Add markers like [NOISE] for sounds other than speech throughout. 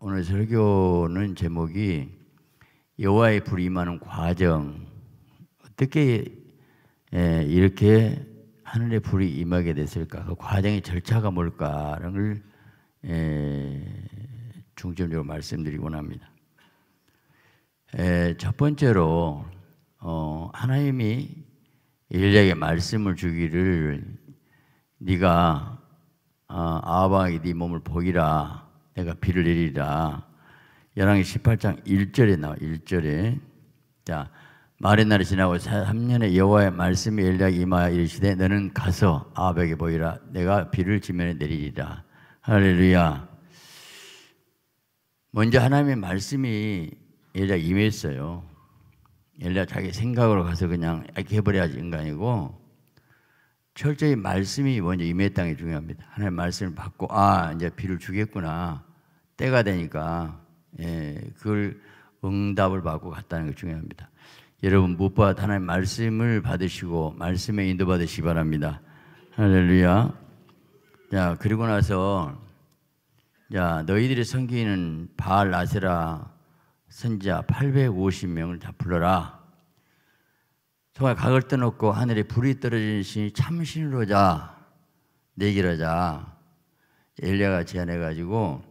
오늘 설교는 제목이 여호와의 불이 임하는 과정 어떻게 예, 이렇게 하늘의 불이 임하게 됐을까 그 과정의 절차가 뭘까라는 걸 예, 중점적으로 말씀드리곤 합니다. 예, 첫 번째로 어, 하나님이 일리에게 말씀을 주기를 네가 아, 아방에네 몸을 보이라 내가 비를 내리라. 열왕기 18장 1절에 나와 1절에 자 말의 날이 지나고 3년에 여호와의 말씀이 엘리야 임하여 이르시되 너는 가서 아합에게 보이라 내가 비를 지면에 내리리라 할렐루야 먼저 하나님의 말씀이 엘리야 임했어요 엘리야 자기 생각으로 가서 그냥 이렇게 해버려야지 인간이고 철저히 말씀이 먼저 임했다는 게 중요합니다 하나님의 말씀을 받고 아 이제 비를 주겠구나 때가 되니까 예, 그걸 응답을 받고 갔다는 게 중요합니다. 여러분 무엇보다 하나님 말씀을 받으시고 말씀에 인도받으시기 바랍니다. 할렐루야. 자 그리고 나서 자 너희들이 섬기는 바알 아세라 선자 850명을 다 불러라. 정말 각을 떠놓고 하늘에 불이 떨어지는 신이 참신으로자 내기로자 엘리야가 제안해가지고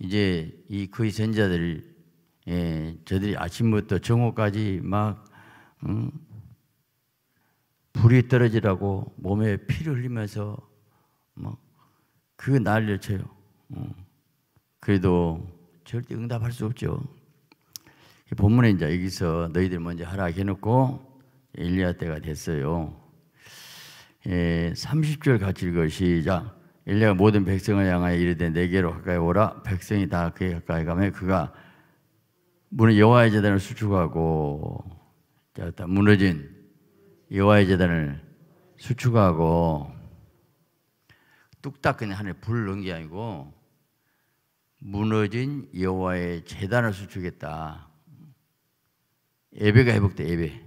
이제 이 그의 선자들 예, 저들이 아침부터 정오까지 막 음, 불이 떨어지라고 몸에 피를 흘리면서 막 그 난리를 쳐요. 음, 그래도 절대 응답할 수 없죠. 본문에 이제 여기서 너희들 먼저 하라 해놓고 엘리야 때가 됐어요. 예, 30절 같이 읽어 시작. 일리가 모든 백성을 향하여 이르되 내게로 가까이 오라 백성이 다 그에 가까이 가며 그가 문을 여호와의 재단을 수축하고 무너진 여호와의 재단을 수축하고 뚝딱 그냥 하늘에 불을 넣은 게 아니고 무너진 여호와의 재단을 수축했다. 예배가 회복돼 예배.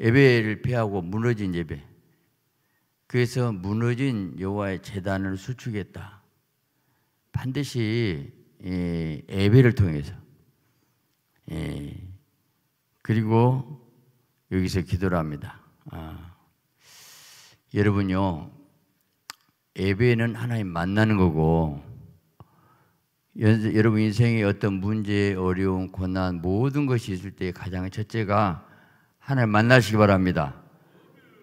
예배를 피하고 무너진 예배. 그래서 무너진 여호와의 재단을 수축했다. 반드시 예, 배를 통해서 예, 그리고 여기서 기도를 합니다. 아, 여러분요 예배는 하나님 만나는 거고 연, 여러분 인생의 어떤 문제, 어려움, 고난 모든 것이 있을 때 가장 첫째가 하나님 만나시기 바랍니다.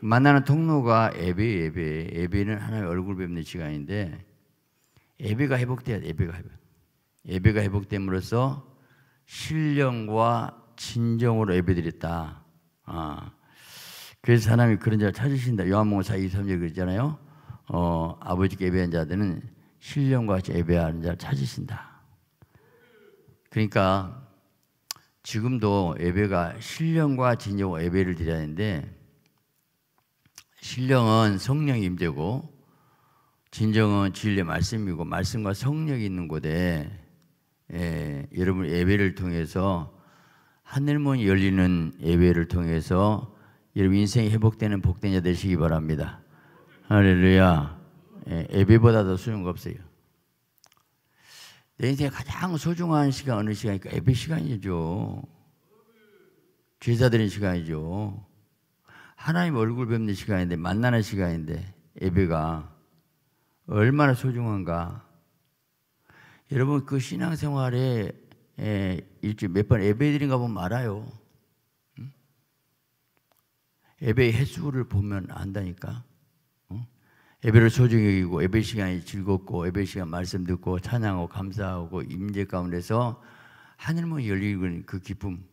만나는 통로가 예배 예배 예배는 하나의 얼굴 뵙는 시간인데 에베가 회복돼야 돼 예배가 회복 예배가 회복됨으로써 신령과 진정으로 예배드렸다 아 그래서 사람이 그런 자를 찾으신다 요한복음 4 2 3절 그랬잖아요 어 아버지께 예배한 자들은 신령과 같이 예배하는 자를 찾으신다 그러니까 지금도 예배가 신령과 진정으로 예배를 드려야 하는데 신령은 성령의 임재고 진정은 진리의 말씀이고 말씀과 성령이 있는 곳에 예, 여러분 예배를 통해서 하늘문이 열리는 예배를 통해서 여러분 인생이 회복되는 복된 자 되시기 바랍니다. 할렐루야. 예, 배보다더 소용 없어요. 내인생 가장 소중한 시간 어느 시간이니까 예배 시간이죠. 제자들인 시간이죠. 하나님 얼굴 뵙는 시간인데 만나는 시간인데 예배가 얼마나 소중한가. 여러분 그 신앙생활에 예, 일주일 몇번 예배드린가 보면 알아요. 예배 횟수를 보면 안다니까. 예배를 소중히 여기고 예배 시간이 즐겁고 예배 시간 말씀 듣고 찬양하고 감사하고 임재 가운데서 하늘문 열리는 그 기쁨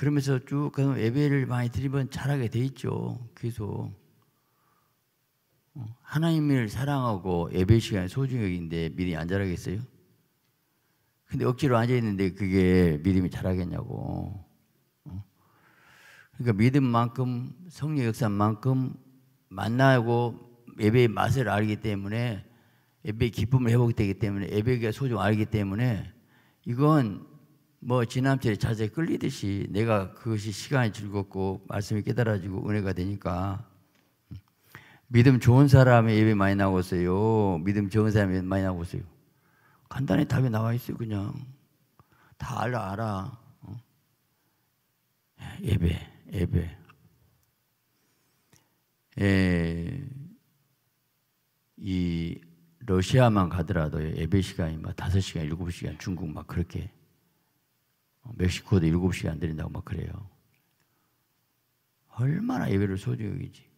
그러면서 쭉 그럼 예배를 많이 드리면 잘하게 돼 있죠. 계속 어, 하나님을 사랑하고 예배 시간 소중히 기는데 미리 안 잘하겠어요? 근데 억지로 앉아 있는데 그게 믿음이 잘하겠냐고. 어? 그러니까 믿음만큼 성령 역사만큼 만나고 예배의 맛을 알기 때문에 예배의 기쁨을 회복되기 때문에 예배가 소중 알기 때문에 이건 뭐 지난주에 자세 히 끌리듯이 내가 그것이 시간이 즐겁고 말씀이 깨달아지고 은혜가 되니까 믿음 좋은 사람이 예배 많이 나오고있어요 믿음 좋은 사람이 많이 나오고있어요 간단히 답이 나와 있어요. 그냥 다 알아 알아. 어? 예배 예배. 예, 이 러시아만 가더라도 예배 시간이 막 5시간, 7시간 중국 막 그렇게 멕시코도 7시간안 드린다고 막 그래요. 얼마나 예배를 소중히 여기지.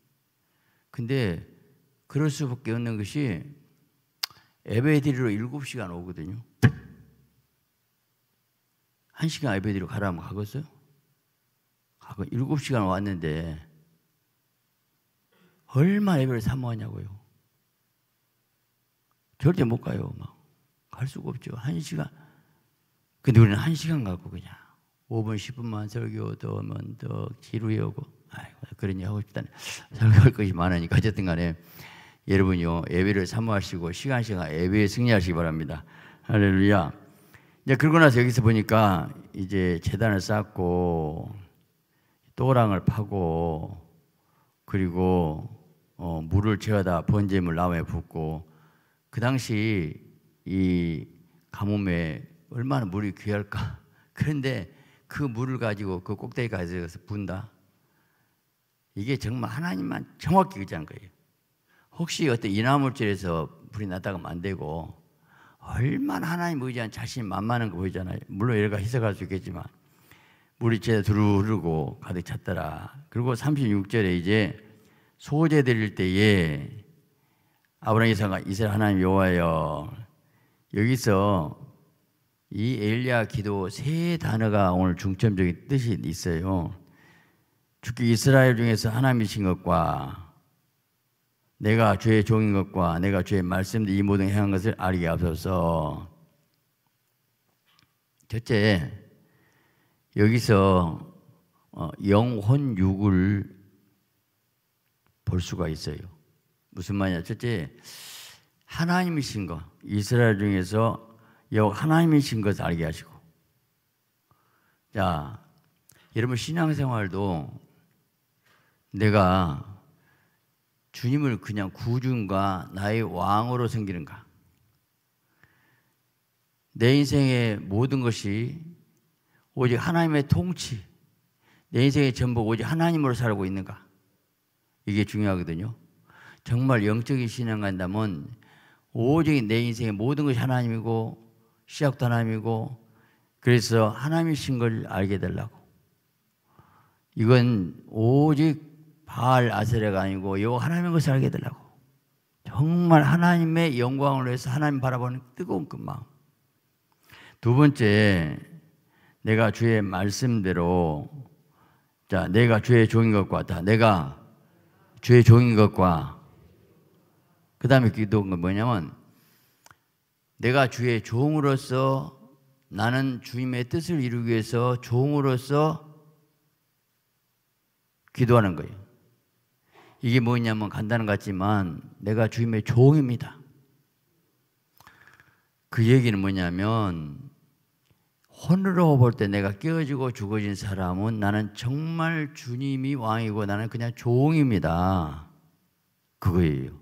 근데 그럴 수밖에 없는 것이 예배 드리러 7시간 오거든요. 1시간 예배 드리러 가라면 가겠어요? 가고 7시간 왔는데 얼마나 예배를 사모하냐고요. 절대 못 가요. 막 갈 수가 없죠. 1시간 근데 우리는 한 시간 갖고 그냥 5분, 10분만 설교도 하면 더지루해 오고, 아이고, 그런 얘 하고 싶다네. 설교할 것이 많으니까. 어쨌든 간에 여러분요, 예배를 사모하시고, 시간시간 예배에 승리하시기 바랍니다. 할렐루야. 이제 그러고 나서 여기서 보니까 이제 재단을 쌓고, 또랑을 파고, 그리고 어, 물을 채워다 번제물 나무에 붓고, 그 당시 이 가뭄에 얼마나 물이 귀할까. [LAUGHS] 그런데 그 물을 가지고 그 꼭대기 가져서 분다. 이게 정말 하나님만 정확히 의지한 거예요. 혹시 어떤 인화물질에서 불이 났다가면 안 되고 얼마나 하나님 의지한 자신이 만만한 거 보이잖아요. 물론 얘가 희석할 수 있겠지만 물이 제 두루 흐르고 가득 찼더라. 그리고 36절에 이제 소재 드릴 때에 아브라함이 이스라엘 하나님 여호여 여기서 이 엘리야 기도 세 단어가 오늘 중점적인 뜻이 있어요. 주께 이스라엘 중에서 하나님이신 것과 내가 죄의 종인 것과 내가 죄의 말씀이 모든 행한 것을 알게 앞서서 첫째 여기서 어, 영혼육을 볼 수가 있어요. 무슨 말이냐? 첫째 하나님이신 것 이스라엘 중에서 여호와 하나님이신 것을 알게 하시고 자 여러분 신앙생활도 내가 주님을 그냥 구주과 나의 왕으로 생기는가 내 인생의 모든 것이 오직 하나님의 통치 내 인생의 전부 오직 하나님으로 살고 있는가 이게 중요하거든요 정말 영적인 신앙 간다면 오직 내 인생의 모든 것이 하나님이고 시작도 하나님이고 그래서 하나님이신 걸 알게 되려고 이건 오직 바알 아세레가 아니고 요 하나님의 것을 알게 되려고 정말 하나님의 영광을 위해서 하나님 바라보는 뜨거운 그 마음 두 번째 내가 주의 말씀대로 자 내가 주의 종인 것과 같다 내가 주의 종인 것과 그 다음에 기도한 건 뭐냐면 내가 주의 종으로서 나는 주님의 뜻을 이루기 위해서 종으로서 기도하는 거예요. 이게 뭐냐면 간단한 것 같지만 내가 주님의 종입니다. 그 얘기는 뭐냐면 혼으로 볼 때 내가 깨어지고 죽어진 사람은 나는 정말 주님이 왕이고 나는 그냥 종입니다. 그거예요.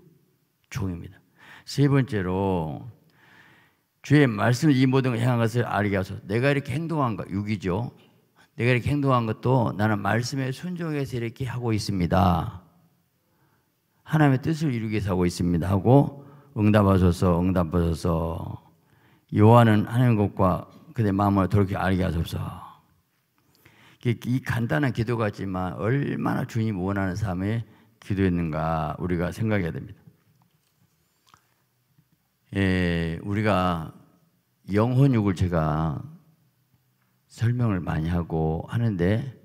종입니다. 세 번째로 주의 말씀 을이 모든 것을 향한것을 알게 하소서. 내가 이렇게 행동한 것 육이죠. 내가 이렇게 행동한 것도 나는 말씀에 순종해서 이렇게 하고 있습니다. 하나님의 뜻을 이루기 위해서 하고 있습니다. 하고 응답하소서, 응답하소서. 요한은 하나님 것과 그대 마음을 돌이켜 알게 하소서. 이 간단한 기도 같지만 얼마나 주님 원하는 삶에 기도했는가 우리가 생각해야 됩니다. 예, 우리가 영혼육을 제가 설명을 많이 하고 하는데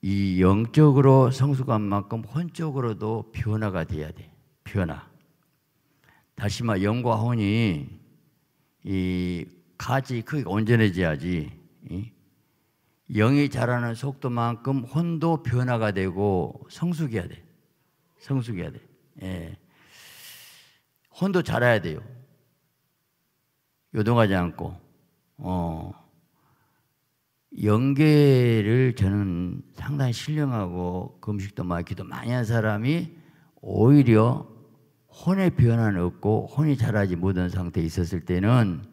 이 영적으로 성숙한 만큼 혼적으로도 변화가 돼야 돼. 변화. 다시 말 영과 혼이 이 가지 크게 온전해져야지. 영이 자라는 속도만큼 혼도 변화가 되고 성숙해야 돼. 성숙해야 돼. 예. 혼도 잘해야 돼요. 요동하지 않고, 어, 영계를 저는 상당히 신령하고 금식도 많 기도 많이 한 사람이 오히려 혼의 변화는 없고 혼이 자라지 못한 상태에 있었을 때는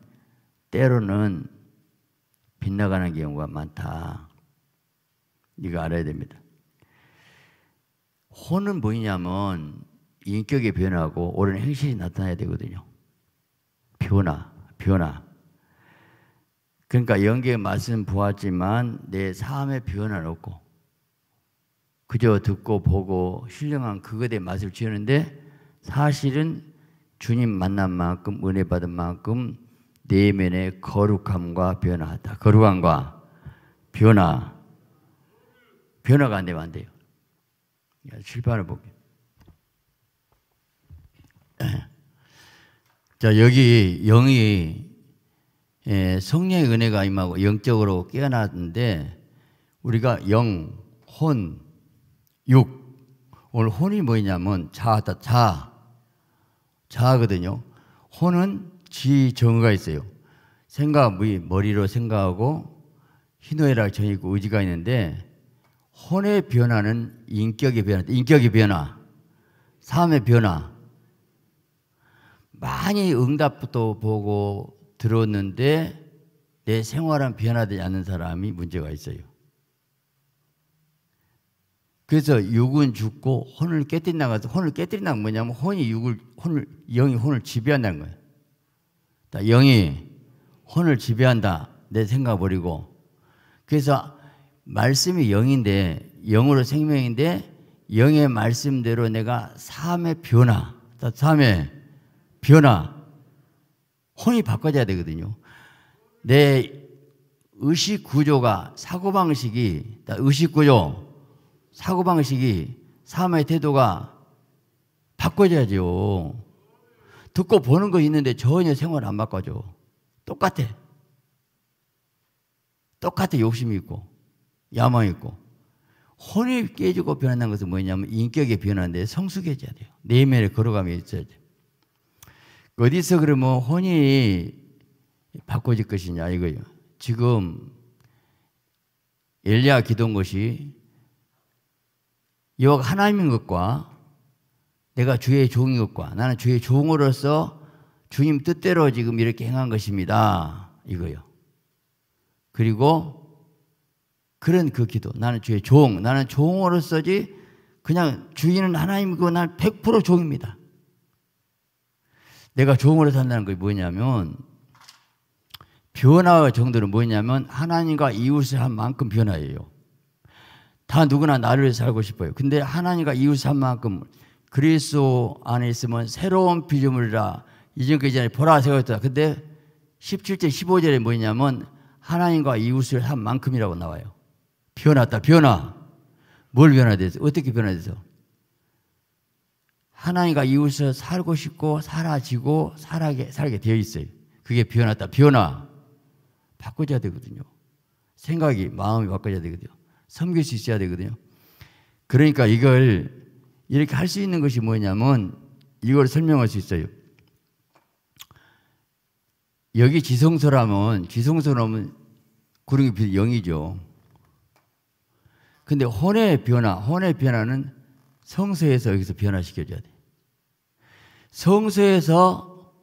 때로는 빗나가는 경우가 많다. 이거 알아야 됩니다. 혼은 뭐냐면 인격의 변화하고 옳은 행실이 나타나야 되거든요. 변화, 변화. 그러니까 영계의 말씀 보았지만 내 삶의 변화는 없고 그저 듣고 보고 신령한 그것에 맛을 지었는데 사실은 주님 만난 만큼 은혜 받은 만큼 내면의 거룩함과 변화하다. 거룩함과 변화. 변화가 안 되면 안 돼요. 실패하는 법. 자, 여기 영이 예, 성령의 은혜가 임하고 영적으로 깨어났는데 우리가 영, 혼, 육. 오늘 혼이 뭐냐면 자다 자. 자거든요. 혼은 지 정의가 있어요. 생각이 머리로 생각하고 희노애락 정이 있고 의지가 있는데 혼의 변화는 인격의 변화, 인격의 변화, 삶의 변화, 많이 응답도 보고 들었는데 내 생활은 변화되지 않는 사람이 문제가 있어요. 그래서 육은 죽고 혼을 깨뜨린다고 서 혼을 깨뜨린다는 건 뭐냐면 혼이 육을 혼을 영이 혼을 지배한다는 거예요. 그러니까 영이 혼을 지배한다. 내 생각 버리고. 그래서 말씀이 영인데 영으로 생명인데 영의 말씀대로 내가 삶의 변화, 삶의 변화, 혼이 바꿔져야 되거든요. 내 의식 구조가 사고방식이 의식 구조, 사고방식이 삶의 태도가 바꿔져야죠. 듣고 보는 거 있는데 전혀 생활 안 바꿔줘. 똑같아. 똑같아. 욕심이 있고, 야망이 있고. 혼이 깨지고 변한다는 것은 뭐냐면 인격의 변화인데 성숙해져야 돼요. 내면에 걸어가면 있어야 돼요. 어디서 그러면 혼이 바꿔질 것이냐 이거요 지금 엘리야 기도한 것이 여호와 하나님인 것과 내가 주의 종인 것과 나는 주의 종으로서 주님 뜻대로 지금 이렇게 행한 것입니다. 이거요. 그리고 그런 그 기도. 나는 주의 종. 나는 종으로서지 그냥 주인은 하나님이고 난100% 종입니다. 내가 종으로 산다는 게 뭐냐면 변화 정도는 뭐냐면 하나님과 이웃을 한 만큼 변화예요. 다 누구나 나를 살고 싶어요. 근데 하나님과 이웃을 한 만큼 그리스도 안에 있으면 새로운 비조물이라 이전까지 그 전에 보라 세웠다. 근데 17절 15절에 뭐냐면 하나님과 이웃을 한 만큼이라고 나와요. 변화다 변화. 뭘 변화돼서 어떻게 변화돼서 하나님과 이웃을 살고 싶고 사라지고 살게 살게 되어 있어요. 그게 변화다. 변화. 바꿔줘야 되거든요. 생각이 마음이 바꿔줘야 되거든요. 섬길 수 있어야 되거든요. 그러니까 이걸 이렇게 할 수 있는 것이 뭐냐면 이걸 설명할 수 있어요. 여기 지성소라면 지성소라면 그런 게 영이죠. 근데 혼의 변화, 혼의 변화는 성서에서 여기서 변화시켜줘야 돼. 성서에서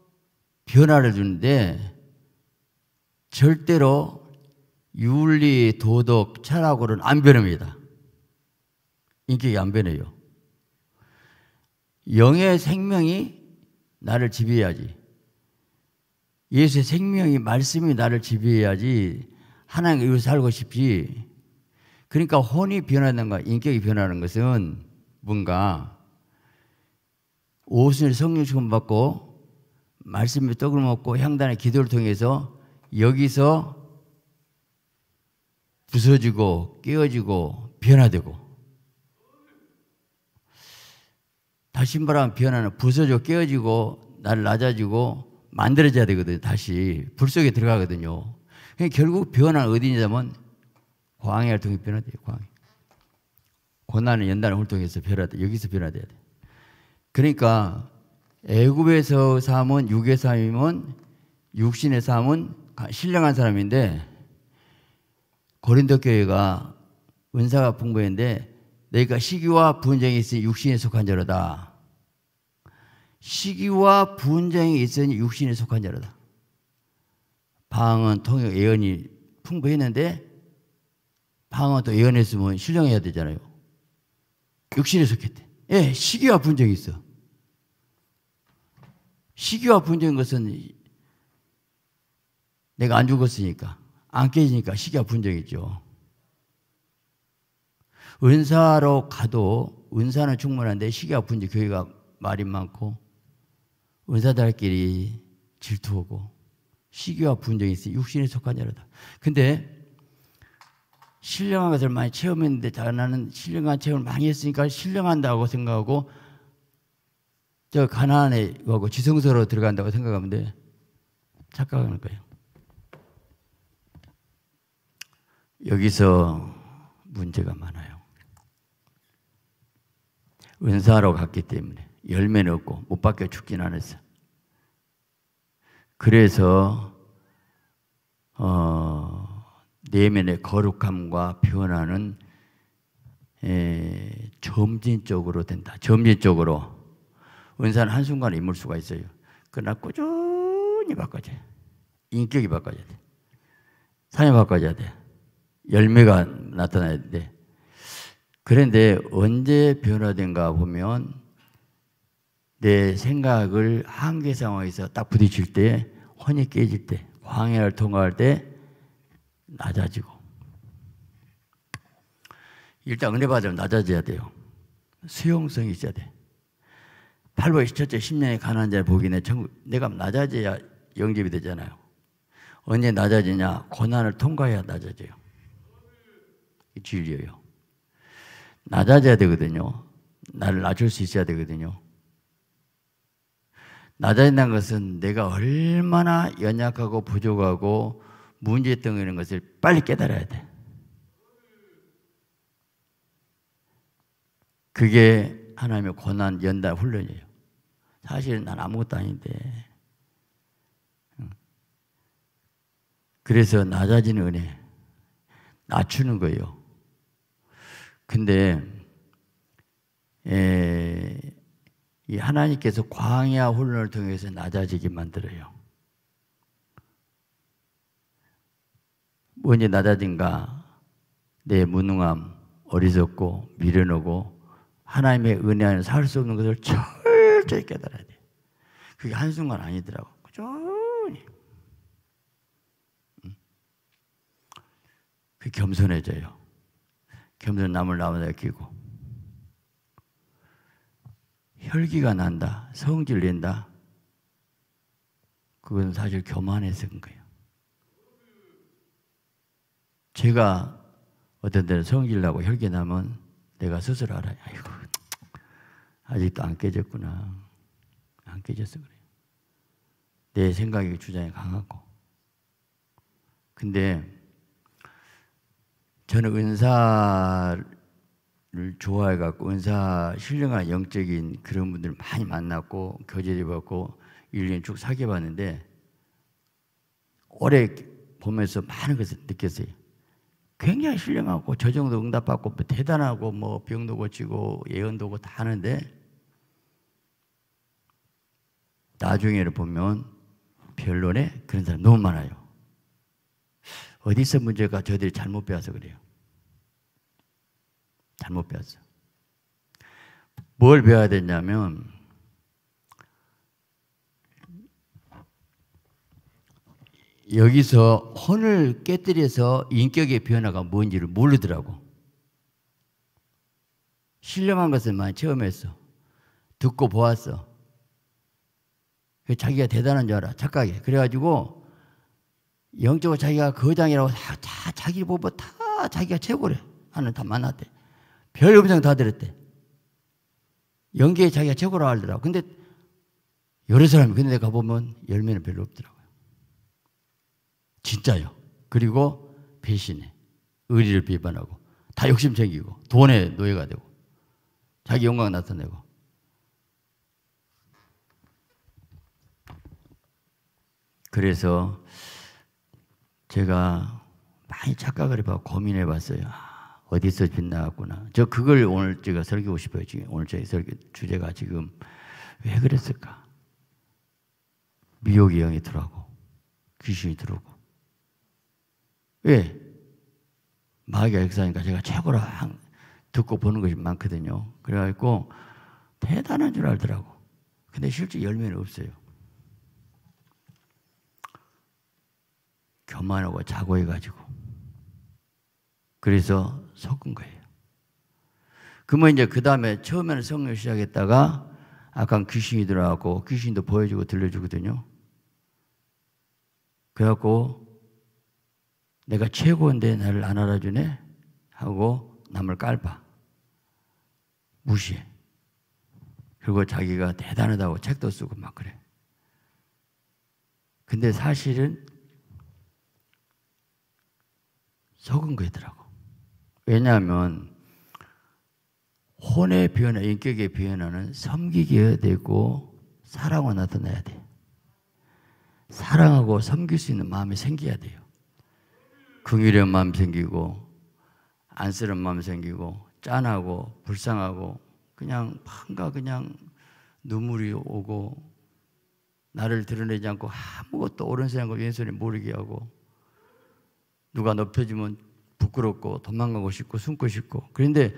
변화를 주는데 절대로 윤리, 도덕, 철학으로는 안 변합니다. 인격이 안 변해요. 영의 생명이 나를 지배해야지. 예수의 생명이 말씀이 나를 지배해야지 하나님과 이루 살고 싶지. 그러니까 혼이 변하는 것, 인격이 변하는 것은 뭔가 오순절 성령 축원 받고 말씀의 떡을 먹고 향단의 기도를 통해서 여기서 부서지고 깨어지고 변화되고 다신 바람 변화는 부서져 깨어지고 날 낮아지고 만들어져야 되거든요. 다시 불 속에 들어가거든요. 그러니까 결국 변화는 어디냐면 광야를 통해 변화돼요. 광야. 고난은 연단을 훑통해서 변화돼. 여기서 변화돼야 돼. 그러니까 애굽에서 삶은 육의 삶은 육신의 삶은 아, 신령한 사람인데 고린도 교회가 은사가 풍부했는데 내가 시기와 분쟁이 있으니 육신에 속한 자로다. 시기와 분쟁이 있으니 육신에 속한 자로다. 방언, 통역, 예언이 풍부했는데 방언도 예언했으면 신령해야 되잖아요. 육신에 속했대. 예, 시기와 분쟁이 있어. 시기와 분쟁인 것은 내가 안 죽었으니까 안 깨지니까 시기와 분쟁이죠. 은사로 가도 은사는 충분한데 시기와 분쟁 교회가 말이 많고 은사들끼리 질투하고 시기와 분쟁이 있으 육신에 속한 자로다. 근데 신령한 것을 많이 체험했는데 나는 신령한 체험을 많이 했으니까 신령한다고 생각하고 저 가나안에 하고 지성소로 들어간다고 생각하면 돼. 착각하는 거예요. 여기서 문제가 많아요. 은사로 갔기 때문에 열매는 없고 못 바뀌어 죽진 않았어. 그래서 어, 내면의 거룩함과 변화는 에, 점진적으로 된다. 점진적으로 은사는 한순간에 입을 수가 있어요. 그러나 꾸준히 바꿔줘야 인격이 바꿔줘야 돼. 삶이 바꿔줘야 돼. 열매가 나타나야 돼. 그런데 언제 변화된가 보면 내 생각을 한계 상황에서 딱 부딪힐 때, 혼이 깨질 때, 광야를 통과할 때 낮아지고. 일단 은혜 받으면 낮아져야 돼요. 수용성이 있어야 돼. 팔복이 첫째 10년에 가난한 자의 보기내 천국, 내가 낮아져야 영접이 되잖아요. 언제 낮아지냐? 고난을 통과해야 낮아져요. 진리예요. 낮아져야 되거든요. 나를 낮출 수 있어야 되거든요. 낮아진다는 것은 내가 얼마나 연약하고 부족하고 문제했던 이런 것을 빨리 깨달아야 돼. 그게 하나님의 고난 연단 훈련이에요. 사실 난 아무것도 아닌데. 그래서 낮아지는 은혜, 낮추는 거예요. 근데 에, 이 하나님께서 광야 훈련을 통해서 낮아지게 만들어요. 언제 낮아진가? 내 무능함, 어리석고 미련하고 하나님의 은혜 안에 살 수 없는 것을 전 철저히 깨달아야 돼. 그게 한순간 아니더라고. 꾸준히. 그 겸손해져요. 겸손 나물 나무에 끼고. 혈기가 난다. 성질 낸다. 그건 사실 교만해서 그런 거예요. 제가 어떤 때는 성질 나고 혈기 나면 내가 스스로 알아요. 아이고. 아직도 안 깨졌구나. 안 깨졌어 그래요. 내 생각이 주장이 강하고. 근데 저는 은사를 좋아해 갖고 은사 신령한 영적인 그런 분들 많이 만났고 교제도 받고 1년 쭉 사귀어 봤는데 올해 보면서 많은 것을 느꼈어요. 굉장히 신령하고 저 정도 응답받고 대단하고 뭐 병도 고치고 예언도 고다 하는데 나중에 보면 변론에 그런 사람 너무 많아요. 어디서 문제가 저들이 잘못 배워서 그래요. 잘못 배웠어. 뭘 배워야 되냐면 여기서 혼을 깨뜨려서 인격의 변화가 뭔지를 모르더라고. 신령한 것을 많이 체험했어. 듣고 보았어. 그 자기가 대단한 줄 알아. 착각해. 그래가지고 영적으로 자기가 거장이라고 다, 다 자기 보고 다 자기가 최고래. 하는 다 만났대. 별 음성 다 들었대. 연기에 자기가 최고라 고 하더라고. 근데 여러 사람이 근데 가보면 열매는 별로 없더라고요. 진짜요. 그리고 배신해. 의리를 비판하고 다 욕심 챙기고 돈에 노예가 되고 자기 영광 나타내고 그래서 제가 많이 착각을 해봐 고민해 봤어요. 아, 어디서 빗나갔구나. 저 그걸 오늘 제가 설교하고 싶어요. 지금 오늘 제 설교 주제가 지금 왜 그랬을까? 미혹의 영이 들어가고 귀신이 들어오고 왜? 마귀가 역사니까 제가 최고라 듣고 보는 것이 많거든요. 그래갖고 대단한 줄 알더라고. 근데 실제 열매는 없어요. 교만하고 자고해가지고. 그래서 섞은 거예요. 그러면 이제 그 다음에 처음에는 성령 시작했다가 아까 귀신이 들어가고 귀신도 보여주고 들려주거든요. 그래갖고 내가 최고인데 나를 안 알아주네? 하고 남을 깔봐. 무시해. 그리고 자기가 대단하다고 책도 쓰고 막 그래. 근데 사실은 적은 거더라고. 왜냐하면 혼의 변화, 인격의 변화는 섬기게 되고 사랑으나타내야 돼. 사랑하고 섬길 수 있는 마음이 생겨야 돼요. 긍휼한 마음 생기고 안쓰러운 마음 생기고 짠하고 불쌍하고 그냥 판가 그냥 눈물이 오고 나를 드러내지 않고 아무것도 옳은 생각을 왼손이 모르게 하고 누가 높여주면 부끄럽고 도망가고 싶고 숨고 싶고 그런데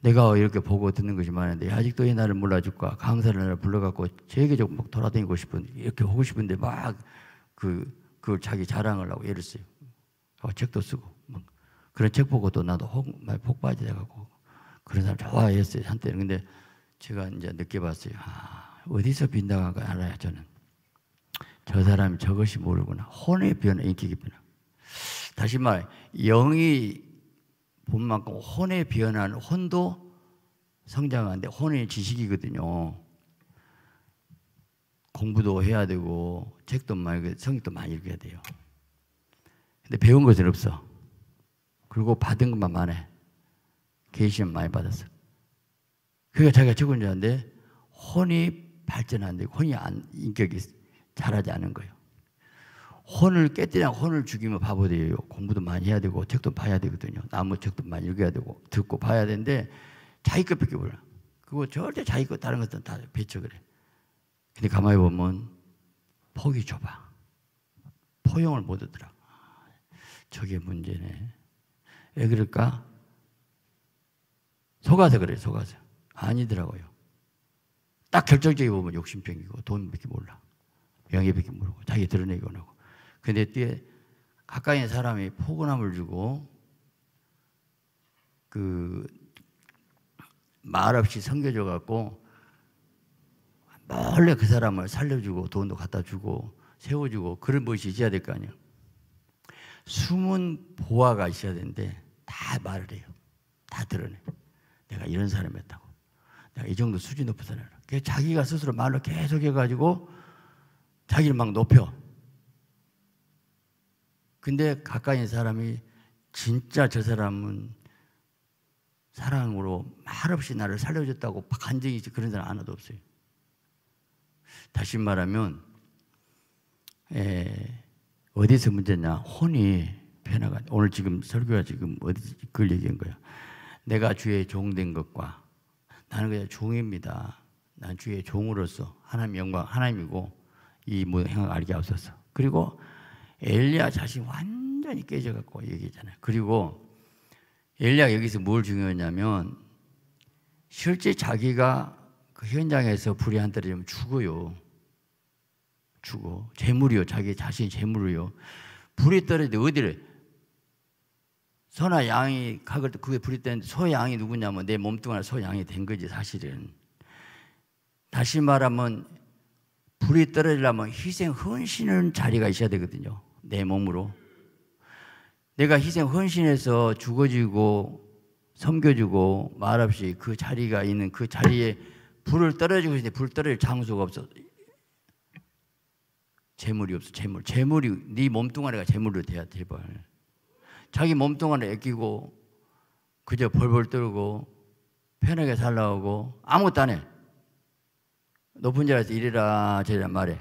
내가 이렇게 보고 듣는 것이 많은데 아직도 이 나를 몰라줄까 강사를 나를 불러갖고 제게 좀막 돌아다니고 싶은 이렇게 하고 싶은데 막 그 그걸 자기 자랑을 하고 예를 써요 어, 책도 쓰고 막 그런 책 보고 도 나도 혹 많이 폭 빠지다가고 그런 사람 좋아했어요 한때는 근데 제가 이제 늦게 봤어요 아, 어디서 빈다가 알아요 저는 저 사람이 저것이 모르구나 혼의 변화 인격의 변화 다시 말해 영이 본만큼 혼에 변하는 혼도 성장하는데 혼의 지식이거든요. 공부도 해야 되고 책도 많이 성경도 많이 읽어야 돼요. 근데 배운 것은 없어. 그리고 받은 것만 많아. 계시는 많이 받았어. 그게 그러니까 자기가 죽은 자인데 혼이 발전하는데 혼이 안, 인격이 자라지 않은 거예요. 혼을 깨뜨려 혼을 죽이면 바보 돼요. 공부도 많이 해야 되고 책도 봐야 되거든요. 나무 책도 많이 읽어야 되고 듣고 봐야 되는데 자기 것밖에 몰라. 그거 절대 자기 것 다른 것들은 다 배척을 해. 근데 가만히 보면 폭이 좁아. 포용을 못 하더라. 저게 문제네. 왜 그럴까? 속아서 그래, 속아서. 아니더라고요. 딱 결정적인 부분 욕심쟁이고 돈밖에 몰라. 명예밖에 모르고 자기 드러내기 원하고 근데 뒤에 가까이 있 사람이 포근함을 주고 그 말없이 섬겨줘 갖고 몰래 그 사람을 살려주고 돈도 갖다 주고 세워주고 그런 것이 있어야 될 거 아니에요. 숨은 보화가 있어야 되는데 다 말을 해요. 다 드러내. 요 내가 이런 사람이었다고. 내가 이 정도 수준 높은 사람이라. 자기가 스스로 말로 계속 해가지고 자기를 막 높여. 근데 가까이 사람이 진짜 저 사람은 사랑으로 말없이 나를 살려줬다고 간증이 있지 그런 사람 하나도 없어요. 다시 말하면 에, 어디서 문제냐? 혼이 변화가 오늘 지금 설교가 지금 어디 그걸 얘기한 거야. 내가 주의 종된 것과 나는 그냥 종입니다. 난 주의 종으로서 하나님 영광 하나님이고 이 모든 행악 알게 하소서. 그리고 엘리야 자신 완전히 깨져갖고 얘기잖아요. 했 그리고 엘리야 여기서 뭘 중요하냐면 실제 자기가 그 현장에서 불이 한떨어면 죽어요. 죽어. 재물이요. 자기 자신 재물이요. 불이 떨어지는데 어디를? 소나 양이 각을 그게 불이 때는 소 양이 누구냐면 내 몸뚱아리 소 양이 된 거지 사실은. 다시 말하면 불이 떨어지려면 희생 헌신은 자리가 있어야 되거든요. 내 몸으로 내가 희생 헌신해서 죽어지고 섬겨주고 말없이 그 자리가 있는 그 자리에 불을 떨어지고 있는데 불 떨어질 장소가 없어 재물이 없어 재물 재물이 네 몸뚱아리가 재물로 돼야 제발 자기 몸뚱아리 애끼고 그저 벌벌 떨고 편하게 살라고 아무것도 안 해 높은 자리에서 이래라 저래라 말해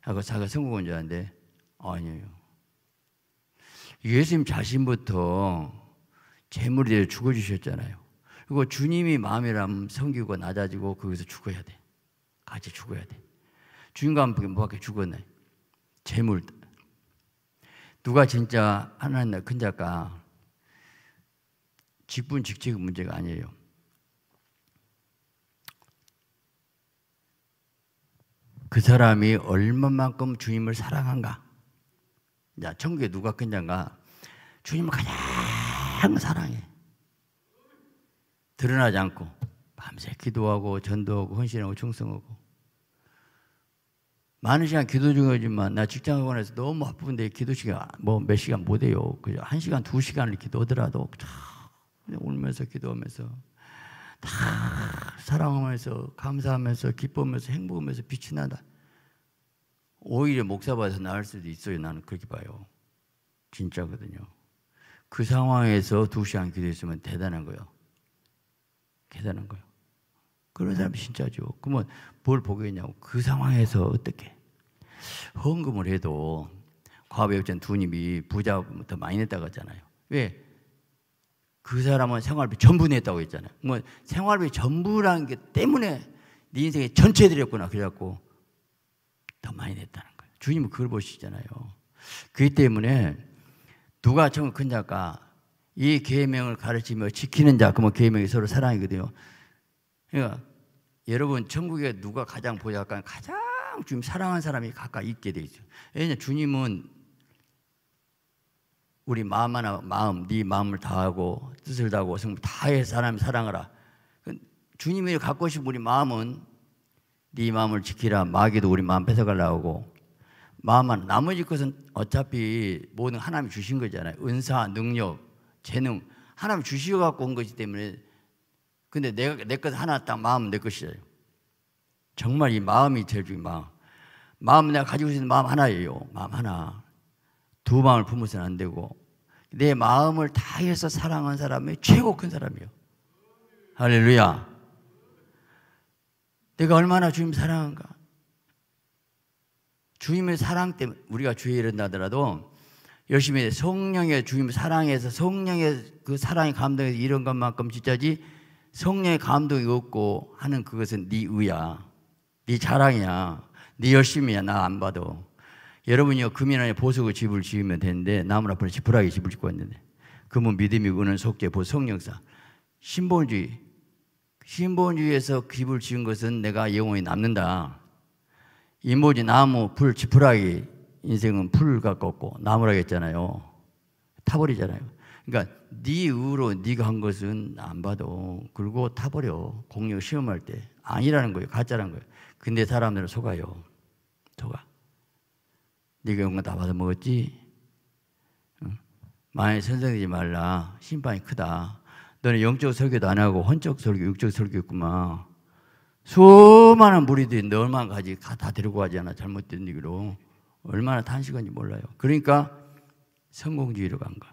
하고 자기가 성공한 줄 아는데 아니에요 예수님 자신부터 재물이 대해 죽어주셨잖아요. 그리고 주님이 마음이라면 성기고 낮아지고 거기서 죽어야 돼. 같이 죽어야 돼. 주님과 함께 뭐밖에 죽었나 재물. 누가 진짜 하나님 큰 작가 직분 직책의 문제가 아니에요. 그 사람이 얼마만큼 주님을 사랑한가? 자, 천국에 누가 끝냐가 주님을 가장 사랑해. 드러나지 않고 밤새 기도하고 전도하고 헌신하고 충성하고 많은 시간 기도 중이지만 나 직장학원에서 너무 바쁜데 기도 시간 뭐 몇 시간 못 해요. 그죠? 한 시간 두 시간을 기도하더라도 울면서 기도하면서 다 사랑하면서 감사하면서 기뻐하면서 행복하면서 빛이 난다. 오히려 목사받아서 나을 수도 있어요. 나는 그렇게 봐요. 진짜거든요. 그 상황에서 두 시간 기도했으면 대단한 거예요. 대단한 거예요. 그런 사람이 진짜죠. 그러면 뭘 보겠냐고. 그 상황에서 어떻게? 헌금을 해도 과배업자 두님이 부자부터 많이 냈다고 했잖아요. 왜? 그 사람은 생활비 전부 냈다고 했잖아요. 뭐 생활비 전부라는 게 때문에 네 인생의 전체 드렸구나 그래갖고 더 많이 냈다는 거예요. 주님은 그걸 보시잖아요. 그 때문에 누가 좀큰 자가 이 계명을 가르치며 지키는 자 그러면 계명이 서로 사랑이거든요. 그러니까 여러분 천국에 누가 가장 보약간 가장 주님 사랑한 사람이 가까이 있게 돼 있죠. 왜냐 주님은 우리 마음 하나 마음 네 마음을 다하고 뜻을 다하고 성다 해 사람 사랑하라. 주님이 갖고 싶은 우리 마음은 네 마음을 지키라 마귀도 우리 마음 뺏어가려고 마음은 나머지 것은 어차피 모든 하나님 주신 거잖아요 은사 능력 재능 하나님 주시어 갖고 온 것이기 때문에 근데 내가 내것 하나 딱 마음 내 것이에요 정말 이 마음이 제일 중요한 마음 마음 내가 가지고 있는 마음 하나예요 마음 하나 두 마음을 품어서는 안 되고 내 마음을 다해서 사랑한 사람이 최고 큰 사람이요 할렐루야 내가 얼마나 주님 사랑한가. 주님의 사랑 때문에 우리가 주에 이른다더라도 열심히 성령의 주님 사랑에서 성령의 그 사랑의 감동에서 이런 것만큼 진짜지 성령의 감동이 없고 하는 그것은 네 의야. 네 자랑이야. 네 열심이야. 나 안 봐도. 여러분이요 금이나 보석의 집을 지으면 되는데 나무나 앞에 지푸라기 집을 짓고 왔는데 금은 믿음이 우는 속죄 보성령사 신본주의 신본주의에서 기불 지은 것은 내가 영원히 남는다. 인모지 나무, 불, 지푸라기. 인생은 풀 같고 나무라 했잖아요. 타버리잖아요. 그러니까 네 의로 네가 한 것은 안 봐도 그리고 타버려. 공력 시험할 때 아니라는 거예요. 가짜라는 거예요. 근데 사람들은 속아요. 속아. 네가 이런 거다 받아먹었지? 응? 많이 선생되지 말라. 심판이 크다. 너는 영적 설교도 안 하고 헌적 설교, 육적 설교 였구만 수많은 무리들이 너 얼마나 가지 다 데리고 가잖아 잘못된 얘기로 얼마나 단식한지 몰라요 그러니까 성공주의로 간 거야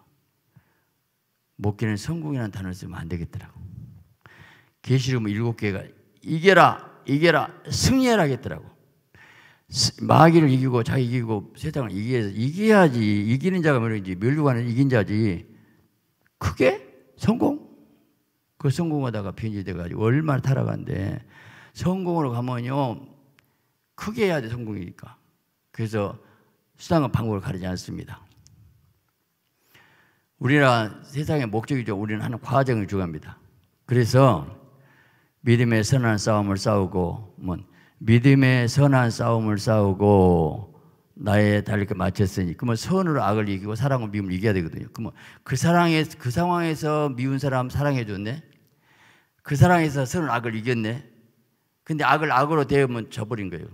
목기는 성공이라는 단어를 쓰면 안 되겠더라고 계시록 일곱 개가 이겨라 이겨라 승리해라 하 겠더라고 마귀를 이기고 자기 이기고 세상을 이겨서 이겨야지 이기는 자가 뭐지 멸류관을 이긴 자지 크게 성공 그 성공하다가 변제돼가지고 얼마나 타락한데 성공으로 가면요 크게 해야 돼 성공이니까 그래서 수단과 방법을 가리지 않습니다. 우리나 세상의 목적이죠. 우리는 하는 과정을 중요합니다. 그래서 믿음의 선한 싸움을 싸우고 뭐, 믿음의 선한 싸움을 싸우고 나의 달릴 게 마쳤으니 그러면 선으로 악을 이기고 사랑으로 미움을 이겨야 되거든요. 그러면 그 사랑에 그 상황에서 미운 사람 사랑해 줬네. 그 사랑에서 선을 악을 이겼네. 근데 악을 악으로 대우면 져버린 거예요.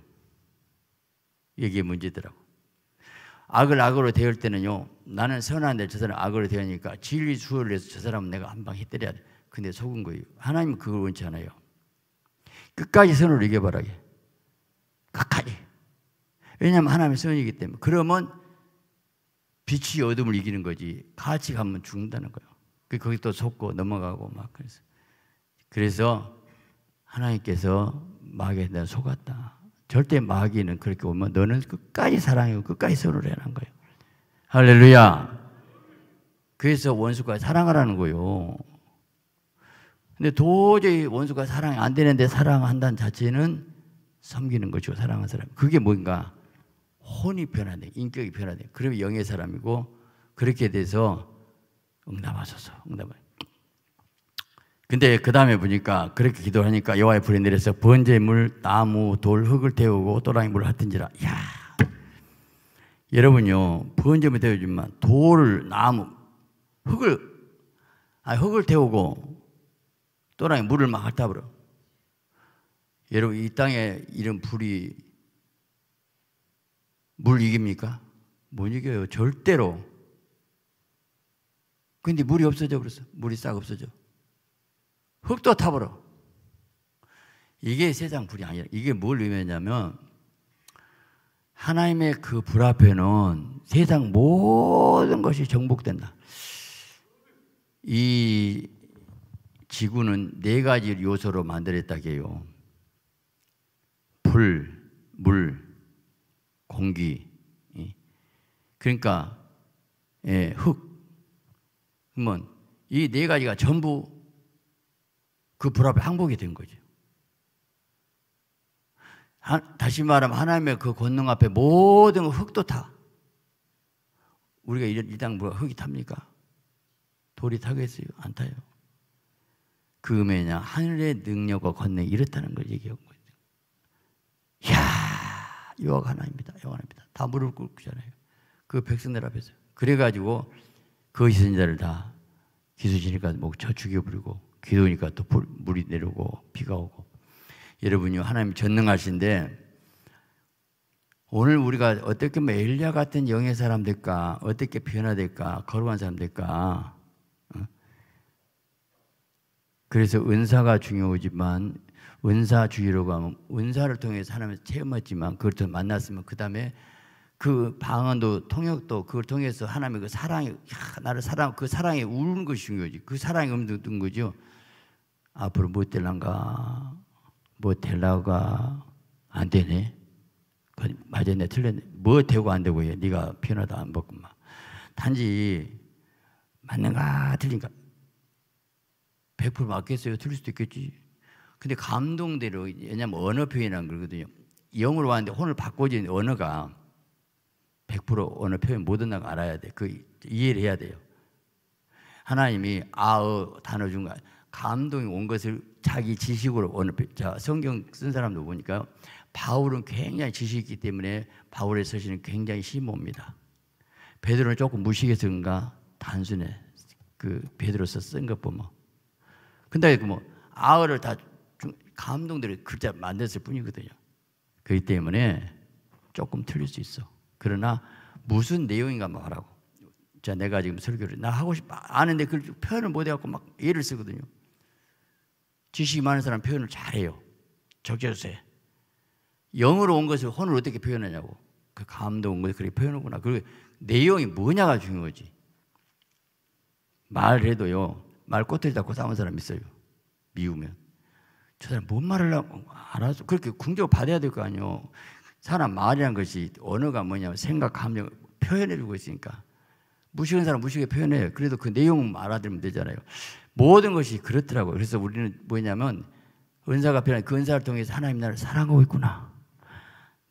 이게 문제더라고. 악을 악으로 대울 때는요, 나는 선한데 저 사람 악으로 대우니까 진리 수호를 해서 저 사람은 내가 한 방 해때려야 돼. 근데 속은 거예요. 하나님 그걸 원치 않아요. 끝까지 선을 이겨바라게. 끝까지. 왜냐하면 하나님의 선이기 때문에. 그러면 빛이 어둠을 이기는 거지. 같이 가면 죽는다는 거예요. 그 거기 또 속고 넘어가고 막 그래서. 그래서 하나님께서 마귀에 대한 속았다. 절대 마귀는 그렇게 오면 너는 끝까지 사랑하고 끝까지 선을 해라는 거예요. 할렐루야. 그래서 원수가 사랑하라는 거요. 근데 도저히 원수가 사랑이 안 되는데 사랑한다는 자체는 섬기는 거죠. 사랑하 사람. 그게 뭔가 혼이 변화돼. 인격이 변화돼. 그러면 영의 사람이고 그렇게 돼서 응답하소서. 응답하 근데 그 다음에 보니까 그렇게 기도하니까 여호와의 불이 내려서 번제물, 나무, 돌, 흙을 태우고 또랑이 물을 핫든지라. 야 여러분요 번제물 태우지만 돌, 나무, 흙을 아 흙을 태우고 또랑이 물을 막 갖다 버려. 여러분 이 땅에 이런 불이 물 이깁니까? 못 이겨요 절대로. 근데 물이 없어져 버렸어. 물이 싹 없어져. 흙도 타버려. 이게 세상 불이 아니라 이게 뭘 의미하냐면 하나님의 그 불 앞에는 세상 모든 것이 정복된다. 이 지구는 네 가지 요소로 만들었다게요. 불, 물, 공기. 그러니까 예, 흙. 그러면 이네 가지가 전부 그 불합에 항복이 된 거죠. 다시 말하면 하나님의 그 권능 앞에 모든 흙도 타. 우리가 일당 뭐가 흙이 탑니까? 돌이 타겠어요? 안 타요. 그 왜냐 하늘의 능력과 권능이 이렇다는 걸 얘기한 거죠. 야여호 하나입니다. 여호와 입니다다 무릎 꿇잖아요. 그 백성들 앞에서. 그래가지고 그 희생자를 다 기수신일까지 목쳐 뭐 죽여버리고 기도니까 또 물이 내려오고 비가 오고 여러분이 하나님 전능하신데 오늘 우리가 어떻게 뭐 엘리야 같은 영의 사람 될까 어떻게 변화될까 거룩한 사람 될까 어? 그래서 은사가 중요하지만 은사 주의로 가면 은사를 통해서 하나님을 체험했지만 그걸 통 만났으면 그 다음에 그 방언도 통역도 그걸 통해서 하나님의 그 사랑이 나를 사랑 그 사랑에 우는 것이 중요하지 그 사랑이 없는 거죠 앞으로 못 뭐 될란가, 뭐 될라가 안 되네. 그 맞았네, 틀렸네. 뭐 되고 안 되고 해. 네가 편하다 안 먹구만. 단지 맞는가 틀린가 100% 맞겠어요. 틀릴 수도 있겠지. 근데 감동대로 왜냐면 언어 표현이라 거거든요. 영어로 왔는데 오늘 바꿔진 언어가 100% 언어 표현 못한다는 거 알아야 돼. 그 이해를 해야 돼요. 하나님이 아어 단어 준 거. 감동이 온 것을 자기 지식으로 어느 자 성경 쓴 사람도 보니까 바울은 굉장히 지식이 있기 때문에 바울의 서신은 굉장히 심옵니다. 베드로는 조금 무식해서인가 단순해 그 베드로서 쓴 것 보면 근데 그 뭐 아어를 다 감동들이 글자 만들었을 뿐이거든요. 그렇기 때문에 조금 틀릴 수 있어. 그러나 무슨 내용인가 말하고 뭐 자 내가 지금 설교를 나 하고 싶 아는데 그 표현을 못 해갖고 막 예를 쓰거든요. 지식이 많은 사람 표현을 잘해요. 적절세. 영어로온 것을 혼을 어떻게 표현하냐고. 그 감도 온 것을 그렇게 표현하구나. 그리고 내용이 뭐냐가 중요하지. 말 해도요. 말 꼬투리 잡고 싸운 사람 있어요. 미우면. 저 사람 뭔 말을 하고 알아서 그렇게 궁적 받아야 될 거 아니요. 사람 말이란 것이 언어가 뭐냐면 생각, 감정 표현해 주고 있으니까. 무식한 사람 무식하게 표현해요. 그래도 그 내용 알아들으면 되잖아요. 모든 것이 그렇더라고요. 그래서 우리는 뭐냐면 은사가 필한그 은사를 통해서 하나님 나를 사랑하고 있구나.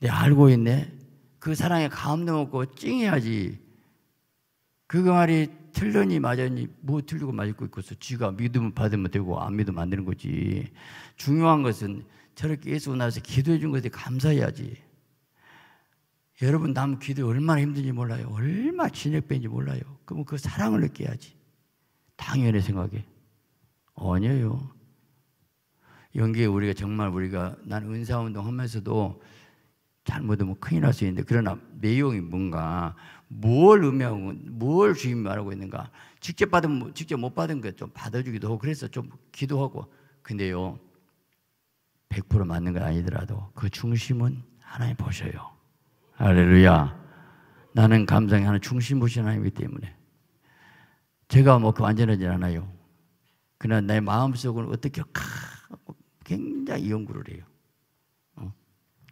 내 알고 있네. 그 사랑에 감동 없고 찡해야지. 그거 말이 틀렸니 맞았니 뭐 틀리고 맞고 있고서 쥐가 믿으 받으면 되고 안 믿으면 안 되는 거지. 중요한 것은 저렇게 예수 나서 기도해 준 것에 감사해야지. 여러분 남 기도 얼마나 힘든지 몰라요. 얼마 진역배인지 몰라요. 그러면 그 사랑을 느껴야지. 당연히 생각해. 아니에요. 연기에 우리가 정말 우리가 난 은사운동 하면서도 잘못하면 큰일 날 수 있는데 그러나 내용이 뭔가 뭘 의미하고 뭘주님 말하고 있는가 직접 받은 직접 못 받은 거좀 받아주기도 하고 그래서 좀 기도하고 근데요 100% 맞는 건 아니더라도 그 중심은 하나님 보셔요 할렐루야. 나는 감성이 하나 중심부신 하나님이기 때문에. 제가 뭐 그 완전하지 않아요. 그러나 내 마음속은 어떻게 굉장히 연구를 해요. 어?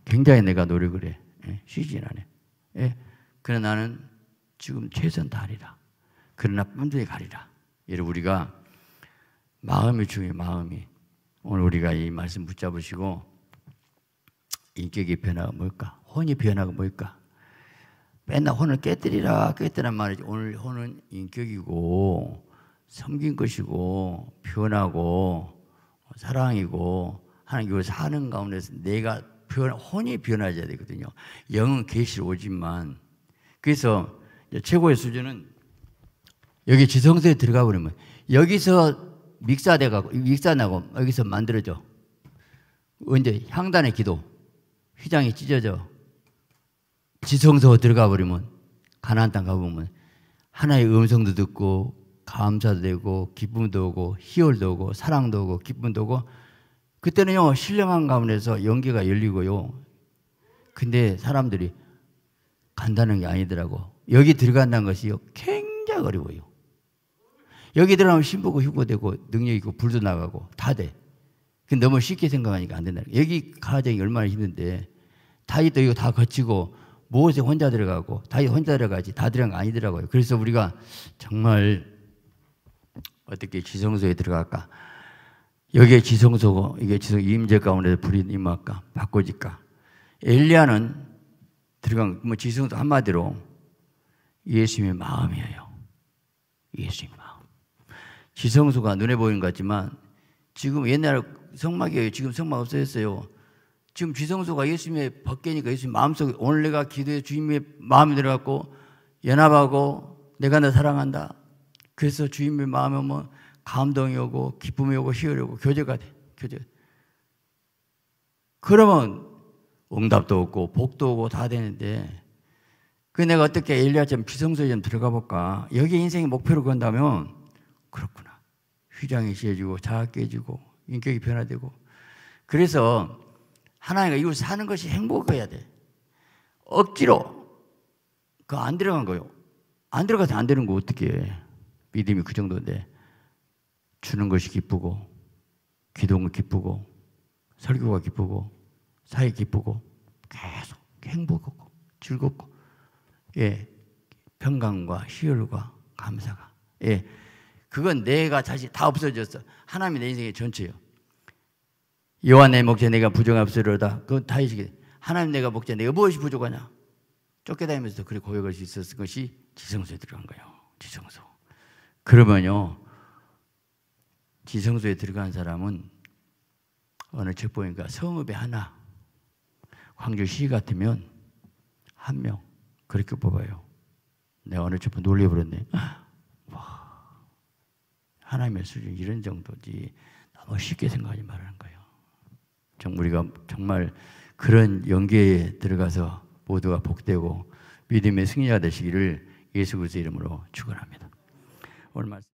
굉장히 내가 노력을 해. 예? 쉬진 않아. 예? 그러나 나는 지금 최선 다하리라. 그러나 뻔히 가리라. 여러 우리가 마음이 중요해 마음이. 오늘 우리가 이 말씀 붙잡으시고 인격의 변화가 뭘까? 혼이 변화가 뭘까? 맨날 혼을 깨뜨리라 깨뜨란 말이지 오늘 혼은 인격이고 섬긴 것이고 변하고 사랑이고 하나님 사는 가운데서 내가 변, 혼이 변화해야 되거든요. 영은 계시로 오지만 그래서 최고의 수준은 여기 지성소에 들어가 버리면 여기서 믹사돼 가고 믹사나고 여기서 만들어져 언제 향단의 기도 휘장이 찢어져 지성소 들어가 버리면 가나안 땅 가보면 하나의 음성도 듣고 감사도 되고 기쁨도 오고 희열도 오고 사랑도 오고 기쁨도 오고 그때는요 신령한 가문에서 연기가 열리고요. 근데 사람들이 간다는 게 아니더라고. 여기 들어간다는 것이요 굉장히 어려워요. 여기 들어가면 신부고 휴고되고 능력 있고 불도 나가고 다 돼. 그 너무 쉽게 생각하니까 안 된다. 여기 가정이 얼마나 힘든데 다이도 이거 다 거치고 무엇에 혼자 들어가고 다이 혼자 들어가지 다 들어간 거 아니더라고요. 그래서 우리가 정말 어떻게 지성소에 들어갈까? 여기에 지성소고 이게 지성 임재 가운데 불이 임할까 바꿔질까? 엘리야는 들어간 뭐 지성소 한마디로 예수님의 마음이에요. 예수님 마음. 지성소가 눈에 보이는 것 같지만 지금 옛날 성막이에요. 지금 성막 없어졌어요. 지금 지성소가 예수님의 벗개니까 예수님 마음속에 오늘 내가 기도해 주님의 마음이 들어갔고 연합하고 내가 너 사랑한다. 그래서 주님의 마음에 오면 뭐 감동이 오고 기쁨이 오고 희열이 오고 교제가 돼. 교제. 그러면 응답도 없고 복도 오고 다 되는데 그 내가 어떻게 엘리야처럼 지성소에 좀 들어가 볼까? 여기 인생의 목표로 건다면 그렇구나. 휘장이 씌어지고 자아 깨지고 인격이 변화되고 그래서 하나님과 이웃 사는 것이 행복해야 돼. 억지로 그안 들어간 거요. 안 들어가서 안 되는 거 어떻게 해? 믿음이 그 정도인데 주는 것이 기쁘고 기도가 기쁘고 설교가 기쁘고 사회 기쁘고 계속 행복하고 즐겁고 예 평강과 희열과 감사가 예 그건 내가 자신 다 없어졌어 하나님이 내 인생의 전체요 요한의 목자 내가 부정합스러다. 그 다윗이 하나님 내가 목자 내가 무엇이 부족하냐? 쫓겨다니면서 그리 고백할 수 있었던 것이 지성소에 들어간 거예요. 지성소. 그러면요. 지성소에 들어간 사람은 어느 책 보니까 성읍에 하나, 광주시 같으면 한 명 그렇게 뽑아요. 내가 어느 책 놀려버렸네. 아, 와, 하나님의 수준 이런 정도지. 너무 쉽게 생각하지 말라는 거예요. 우리가 정말 그런 연계에 들어가서 모두가 복되고 믿음의 승리가 되시기를 예수 그리스도 이름으로 축원합니다. 오늘 말씀